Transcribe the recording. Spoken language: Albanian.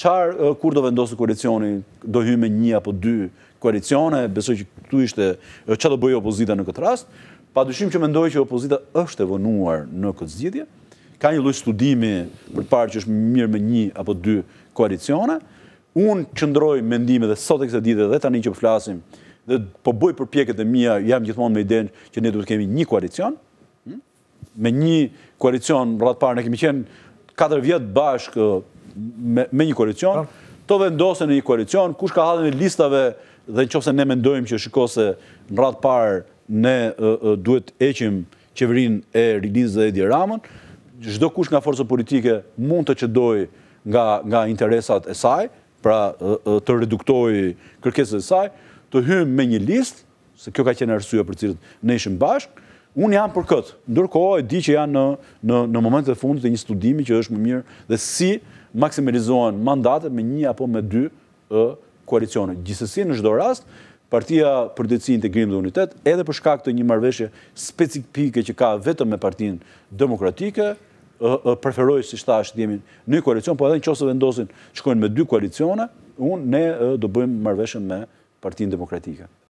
qarë kur do vendosë koalicioni, do hyme një apo dy koalicione, besoj që tu ishte që do bëjë opozita në këtë rast, pa dushim që mendoj që opozita është e vënuar në këtë zgjidhje, ka një lujë studimi për parë që është mirë me një apo dy koalicione, unë qëndroj mendime dhe sot e këse dite dhe tani që përflasim, po dhe po bëj për pjeket e mija, jam gjithmonë me idejnë që ne duhet kemi një koalicion, hm? me një koalicion, ratë parë, ne kemi qenë 4 vjetë bashkë me një koalicion, po. të vendose në një koalicion, kush ka hadhe në listave dhe në qofse ne mendojmë që shikose në ratë parë ne duhet eqim qeverin e Rilinz dhe Edi Ramën, zhdo kush nga forësë politike mund të qëdoj nga interesat e saj, pra të reduktoj kërkeset e saj, të hymë me një list, se kjo ka qenë arsua për cilët në ishëm bashk, unë jam për këtë, ndërkohë e di që janë në momentet e fundit e një studimi që është më mirë dhe si maksimalizohen mandatet me një apo me dy koalicione. Gjithësësi në shdo rast, partia për deci integrim dhe unitet, edhe për shkak të një marveshje specifike që ka vetëm me partin demokratike, preferoj, si shta është, djemi një koalicion, po edhe në qosë vendosin, shkojnë me dy koalicione, unë ne do bëjmë marveshën me partin demokratike.